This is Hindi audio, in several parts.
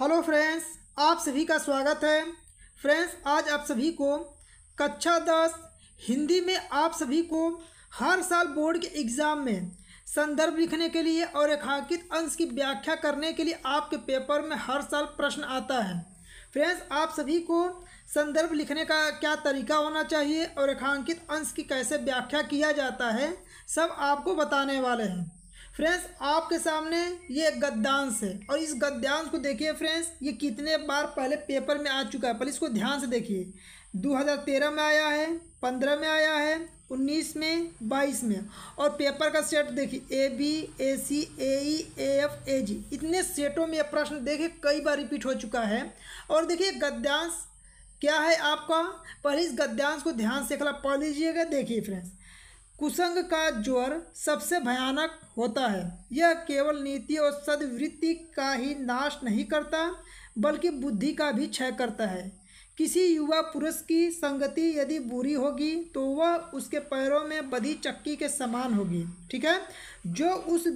हेलो फ्रेंड्स आप सभी का स्वागत है फ्रेंड्स आज आप सभी को कक्षा दस हिंदी में आप सभी को हर साल बोर्ड के एग्ज़ाम में संदर्भ लिखने के लिए और रेखांकित अंश की व्याख्या करने के लिए आपके पेपर में हर साल प्रश्न आता है फ्रेंड्स आप सभी को संदर्भ लिखने का क्या तरीका होना चाहिए और रेखांकित अंश की कैसे व्याख्या किया जाता है सब आपको बताने वाले हैं फ्रेंड्स आपके सामने ये गद्यांश है और इस गद्यांश को देखिए फ्रेंड्स ये कितने बार पहले पेपर में आ चुका है पहले इसको ध्यान से देखिए 2013 में आया है 15 में आया है 19 में 22 में और पेपर का सेट देखिए A B A C A E A F A जी इतने सेटों में यह प्रश्न देखिए कई बार रिपीट हो चुका है और देखिए गद्यांश क्या है आपका पहले इस गद्यांश को ध्यान से खिला पढ़ लीजिएगा देखिए फ्रेंड्स कुसंग का ज्वर सबसे भयानक होता है यह केवल नीति और सदवृत्ति का ही नाश नहीं करता बल्कि बुद्धि का भी क्षय करता है किसी युवा पुरुष की संगति यदि बुरी होगी तो वह उसके पैरों में बधी चक्की के समान होगी ठीक है जो उस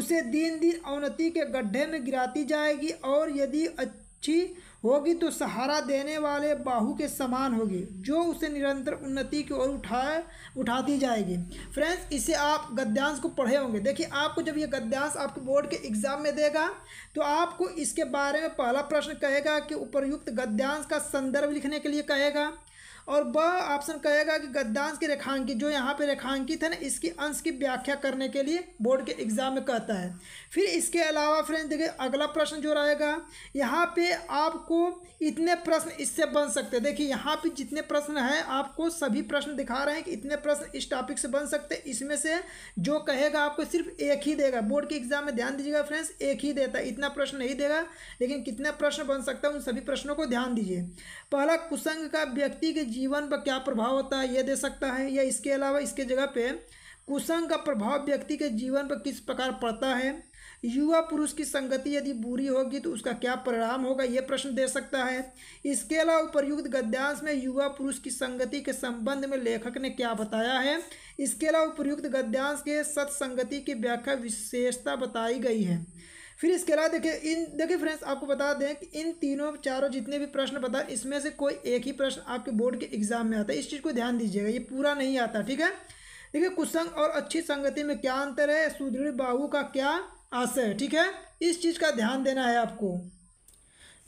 उसे दिन दिन अवनति के गड्ढे में गिराती जाएगी और यदि अच्छी होगी तो सहारा देने वाले बाहू के समान होगी जो उसे निरंतर उन्नति की ओर उठाए उठाती जाएगी फ्रेंड्स इसे आप गद्यांश को पढ़े होंगे देखिए आपको जब ये गद्यांश आपके बोर्ड के एग्जाम में देगा तो आपको इसके बारे में पहला प्रश्न कहेगा कि उपर्युक्त गद्यांश का संदर्भ लिखने के लिए कहेगा और ब ऑप्शन कहेगा कि गद्दांश के रेखांकित जो यहाँ पे रेखांकित है ना इसकी अंश की व्याख्या करने के लिए बोर्ड के एग्जाम में कहता है फिर इसके अलावा फ्रेंड्स देखिए अगला प्रश्न जो रहेगा यहाँ पे आपको इतने प्रश्न इससे बन सकते हैं देखिए यहाँ पे जितने प्रश्न हैं आपको सभी प्रश्न दिखा रहे हैं कि इतने प्रश्न इस टॉपिक से बन सकते हैं इसमें से जो कहेगा आपको सिर्फ एक ही देगा बोर्ड के एग्जाम में ध्यान दीजिएगा फ्रेंड्स एक ही देता है इतना प्रश्न नहीं देगा लेकिन कितने प्रश्न बन सकता है उन सभी प्रश्नों को ध्यान दीजिए पहला कुसंग का व्यक्ति के जीवन पर क्या प्रभाव होता है ये दे सकता है या इसके अलावा इसके जगह पे कुसंग का प्रभाव व्यक्ति के जीवन पर किस प्रकार पड़ता है युवा पुरुष की संगति यदि बुरी होगी तो उसका क्या परिणाम होगा ये प्रश्न दे सकता है इसके अलावा उपर्युक्त गद्यांश में युवा पुरुष की संगति के संबंध में लेखक ने क्या बताया है इसके अलावा उपर्युक्त गद्यांश के सत्संगति की व्याख्या विशेषता बताई गई है फिर इसके अलावा देखिए इन देखिए फ्रेंड्स आपको बता दें कि इन तीनों चारों जितने भी प्रश्न बताए इसमें से कोई एक ही प्रश्न आपके बोर्ड के एग्जाम में आता है इस चीज़ को ध्यान दीजिएगा ये पूरा नहीं आता ठीक है देखिए कुसंग और अच्छी संगति में क्या अंतर है सुदृढ़ बाहु का क्या आशय ठीक है इस चीज़ का ध्यान देना है आपको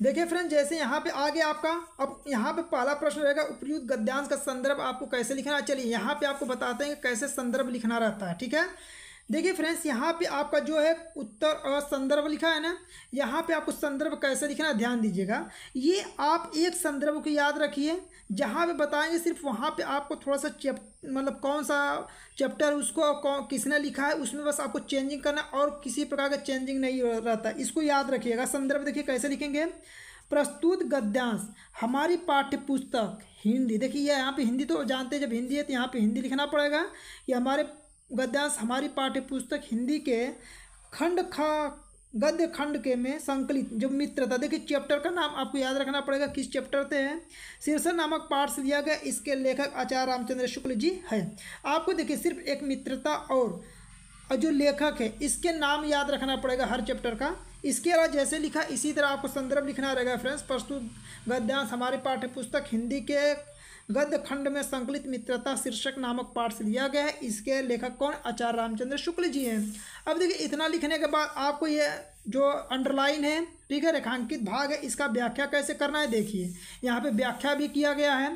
देखिए फ्रेंड जैसे यहाँ पे आगे आपका अब यहाँ पे पहला प्रश्न रहेगा उपयुक्त गद्यांश का संदर्भ आपको कैसे लिखना चलिए यहाँ पे आपको बताते हैं कि कैसे संदर्भ लिखना रहता है ठीक है देखिए फ्रेंड्स यहाँ पे आपका जो है उत्तर और संदर्भ लिखा है ना यहाँ पे आपको संदर्भ कैसे लिखना ध्यान दीजिएगा ये आप एक संदर्भ को याद रखिए जहाँ पे बताएंगे सिर्फ वहाँ पे आपको थोड़ा सा चैप मतलब कौन सा चैप्टर उसको कौन किसने लिखा है उसमें बस आपको चेंजिंग करना और किसी प्रकार का चेंजिंग नहीं रहता इसको याद रखिएगा संदर्भ देखिए कैसे लिखेंगे प्रस्तुत गद्यांश हमारी पाठ्यपुस्तक हिंदी देखिए यहाँ पे हिंदी तो जानते हैं जब हिंदी है तो यहाँ पे हिंदी लिखना पड़ेगा कि हमारे गद्यांश हमारी पाठ्य पुस्तक हिंदी के खंड खा गद्य खंड के में संकलित जो मित्रता देखिए चैप्टर का नाम आपको याद रखना पड़ेगा किस चैप्टर से है शीर्षक नामक पाठ से दिया गया इसके लेखक आचार्य रामचंद्र शुक्ल जी है आपको देखिए सिर्फ एक मित्रता और और जो लेखक है इसके नाम याद रखना पड़ेगा हर चैप्टर का इसके अलावा जैसे लिखा इसी तरह आपको संदर्भ लिखना रहेगा फ्रेंड्स प्रस्तुत गद्यांश हमारे पाठ्य पुस्तक हिंदी के गद्य खंड में संकलित मित्रता शीर्षक नामक पाठ से लिया गया है इसके लेखक कौन आचार्य रामचंद्र शुक्ल जी हैं अब देखिए इतना लिखने के बाद आपको ये जो अंडरलाइन है ठीक है रेखांकित भाग है इसका व्याख्या कैसे करना है देखिए यहाँ पे व्याख्या भी किया गया है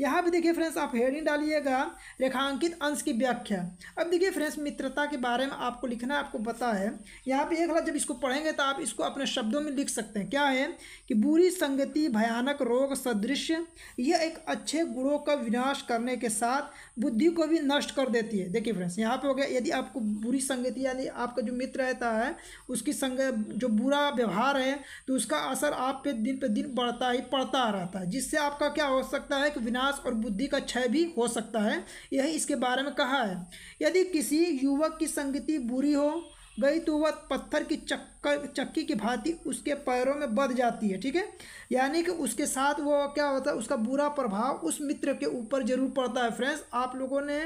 यहाँ पे देखिए फ्रेंड्स आप हेडिंग डालिएगा रेखांकित अंश की व्याख्या अब देखिए फ्रेंड्स मित्रता के बारे में आपको लिखना है आपको पता है यहाँ पे एक लाख जब इसको पढ़ेंगे तो आप इसको अपने शब्दों में लिख सकते हैं क्या है कि बुरी संगति भयानक रोग सदृश यह एक अच्छे गुणों का विनाश करने के साथ बुद्धि को भी नष्ट कर देती है देखिए फ्रेंड्स यहाँ पर हो गया यदि आपको बुरी संगति यानी आपका जो मित्र रहता है उसकी संग जो बुरा व्यवहार है तो उसका असर आप पे दिन पे दिन बढ़ता ही पड़ता रहता है जिससे आपका क्या हो सकता है कि विनाश और बुद्धि का क्षय भी हो सकता है यही इसके बारे में कहा है यदि किसी युवक की संगति बुरी हो गई तो वह पत्थर की चक्कर चक्की की भांति उसके पैरों में बध जाती है ठीक है यानी कि उसके साथ वो क्या होता है उसका बुरा प्रभाव उस मित्र के ऊपर जरूर पड़ता है फ्रेंड्स आप लोगों ने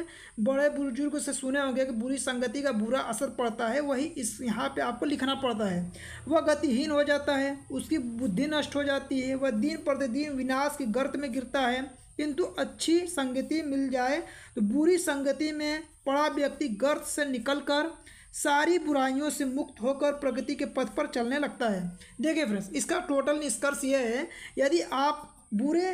बड़े बुजुर्ग से सुने होंगे कि बुरी संगति का बुरा असर पड़ता है वही इस यहाँ पे आपको लिखना पड़ता है वह गतिहीन हो जाता है उसकी बुद्धि नष्ट हो जाती है वह दिन प्रतिदिन विनाश के गर्त में गिरता है किंतु अच्छी संगति मिल जाए तो बुरी संगति में पड़ा व्यक्ति गर्त से निकलकर सारी बुराइयों से मुक्त होकर प्रगति के पथ पर चलने लगता है देखिए फ्रेंड्स इसका टोटल निष्कर्ष यह है यदि आप बुरे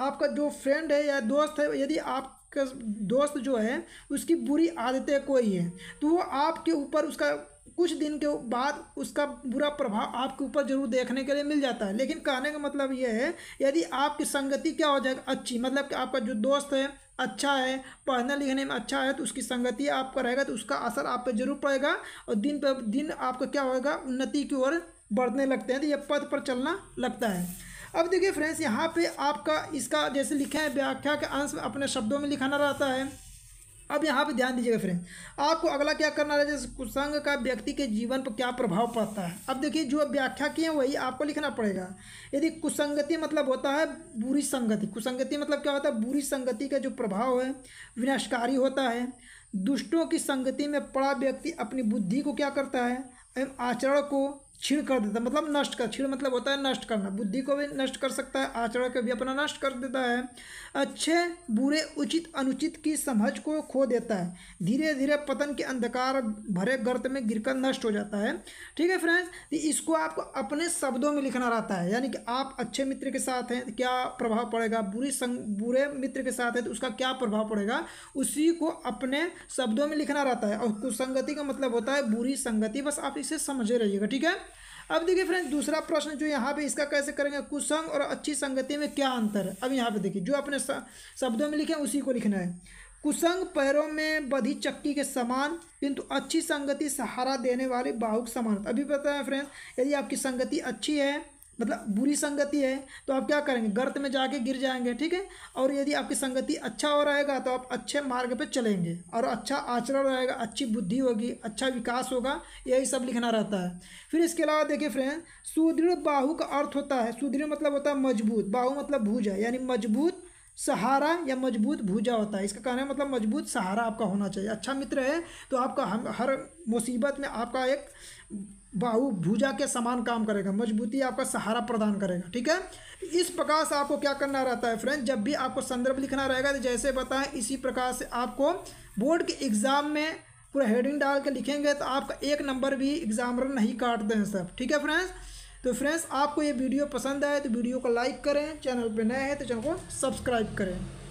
आपका जो फ्रेंड है या दोस्त है यदि आप का दोस्त जो है उसकी बुरी आदतें कोई है तो वो आपके ऊपर उसका कुछ दिन के बाद उसका बुरा प्रभाव आपके ऊपर जरूर देखने के लिए मिल जाता है लेकिन कहने का मतलब यह है यदि आपकी संगति क्या हो जाएगा अच्छी मतलब कि आपका जो दोस्त है अच्छा है पढ़ने लिखने में अच्छा है तो उसकी संगति आप रहेगा तो उसका असर आप पर जरूर पड़ेगा और दिन पर दिन आपका क्या होगा उन्नति की ओर बढ़ने लगते हैं तो यह पद पर चलना लगता है अब देखिए फ्रेंड्स यहाँ पे आपका इसका जैसे लिखा है व्याख्या के अंश में अपने शब्दों में लिखाना रहता है अब यहाँ पे ध्यान दीजिएगा फ्रेंड आपको अगला क्या करना है जैसे कुसंग का व्यक्ति के जीवन पर क्या प्रभाव पड़ता है अब देखिए जो व्याख्या की है वही आपको लिखना पड़ेगा यदि कुसंगति मतलब होता है बुरी संगति कुसंगति मतलब क्या होता है बुरी संगति का जो प्रभाव है विनाशकारी होता है दुष्टों की संगति में पड़ा व्यक्ति अपनी बुद्धि को क्या करता है एवं आचरण को छीण कर देता मतलब नष्ट कर छीण मतलब होता है नष्ट करना बुद्धि को भी नष्ट कर सकता है आचरण को भी अपना नष्ट कर देता है अच्छे बुरे उचित अनुचित की समझ को खो देता है धीरे धीरे पतन के अंधकार भरे गर्त में गिरकर नष्ट हो जाता है ठीक है फ्रेंड्स तो इसको आपको अपने शब्दों में लिखना रहता है यानी कि आप अच्छे मित्र के साथ हैं तो क्या प्रभाव पड़ेगा बुरी संग बुरे मित्र के साथ है तो उसका क्या प्रभाव पड़ेगा उसी को अपने शब्दों में लिखना रहता है और कुसंगति का मतलब होता है बुरी संगति बस आप इसे समझे रहिएगा ठीक है अब देखिए फ्रेंड्स दूसरा प्रश्न जो यहाँ पे इसका कैसे करेंगे कुसंग और अच्छी संगति में क्या अंतर है अब यहाँ पे देखिए जो अपने शब्दों में लिखे उसी को लिखना है कुसंग पैरों में बधी चक्की के समान किंतु अच्छी संगति सहारा देने वाले बाहुक समान अभी पता है फ्रेंड्स यदि आपकी संगति अच्छी है मतलब बुरी संगति है तो आप क्या करेंगे गर्त में जाके गिर जाएंगे ठीक है और यदि आपकी संगति अच्छा हो रहेगा तो आप अच्छे मार्ग पर चलेंगे और अच्छा आचरण रहेगा अच्छी बुद्धि होगी अच्छा विकास होगा यही सब लिखना रहता है फिर इसके अलावा देखिए फ्रेंड सुदृढ़ बाहु का अर्थ होता है सुदृढ़ मतलब होता है मजबूत बाहु मतलब भूजा यानी मजबूत सहारा या मजबूत भूजा होता है इसका कहना है मतलब मजबूत सहारा आपका होना चाहिए अच्छा मित्र है तो आपका हम हर मुसीबत में आपका एक बाहु भुजा के समान काम करेगा मजबूती आपका सहारा प्रदान करेगा ठीक है इस प्रकार से आपको क्या करना रहता है फ्रेंड जब भी आपको संदर्भ लिखना रहेगा तो जैसे बताएं इसी प्रकार से आपको बोर्ड के एग्ज़ाम में पूरा हेडिंग डाल के लिखेंगे तो आपका एक नंबर भी एग्जामर नहीं काटते हैं सब ठीक है फ्रेंड्स तो फ्रेंड्स आपको ये वीडियो पसंद आए तो वीडियो को लाइक करें चैनल पर नए हैं तो चैनल को सब्सक्राइब करें